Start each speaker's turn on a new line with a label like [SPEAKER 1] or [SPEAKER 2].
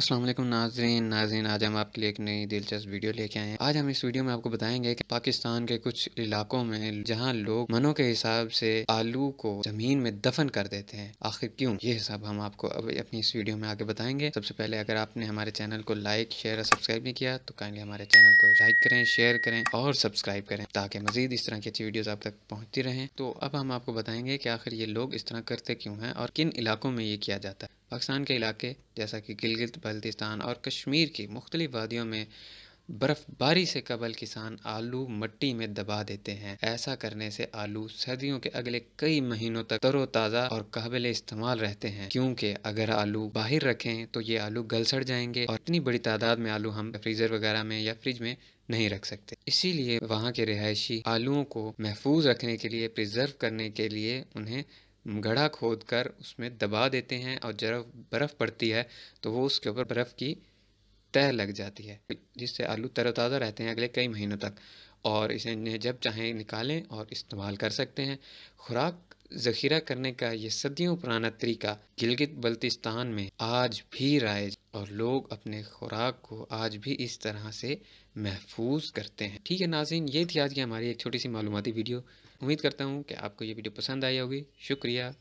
[SPEAKER 1] असलम नाजरीन नाजरीन आज हम आपके लिए एक नई दिलचस्प वीडियो लेके आए हैं आज हम इस वीडियो में आपको बताएंगे कि पाकिस्तान के कुछ इलाकों में जहां लोग मनों के हिसाब से आलू को जमीन में दफन कर देते हैं आखिर क्यों ये सब हम आपको अब अपनी इस वीडियो में आगे बताएंगे सबसे पहले अगर आपने हमारे चैनल को लाइक शेयर और सब्सक्राइब नहीं किया तो काइंडली हमारे चैनल को लाइक करें शेयर करें और सब्सक्राइब करें ताकि मजीद इस तरह की अच्छी वीडियोज आप तक पहुँचती रहें तो अब हम आपको बताएंगे कि आखिर ये लोग इस तरह करते क्यों हैं और किन इलाकों में ये किया जाता है पाकिस्तान के इलाके जैसा कि गिलगित बल्तिस्तान और कश्मीर की मुख्तलिफ वादियों में बर्फ़बारी से कबल किसान आलू मट्टी में दबा देते हैं ऐसा करने से आलू सर्दियों के अगले कई महीनों तक तरोताज़ा और काबिल इस्तेमाल रहते हैं क्योंकि अगर आलू बाहर रखें तो ये आलू गल सड़ जाएंगे और इतनी बड़ी तादाद में आलू हम फ्रीज़र वगैरह में या फ्रिज में नहीं रख सकते इसीलिए वहाँ के रिहायशी आलूओं को महफूज रखने के लिए प्रिजर्व करने के लिए उन्हें गढ़ा खोद कर उसमें दबा देते हैं और जब बर्फ़ पड़ती है तो वो उसके ऊपर बर्फ़ की तह लग जाती है जिससे आलू तरोताज़ा रहते हैं अगले कई महीनों तक और इसे जब चाहें निकालें और इस्तेमाल कर सकते हैं खुराक ज़खीरा करने का ये सदियों पुराना तरीका गिलगित बल्तिस्तान में आज भी राइज और लोग अपने ख़ुराक को आज भी इस तरह से महफूज करते हैं ठीक है नाजिन ये थी आज की हमारी एक छोटी सी मालूमती वीडियो उम्मीद करता हूँ कि आपको ये वीडियो पसंद आई होगी शुक्रिया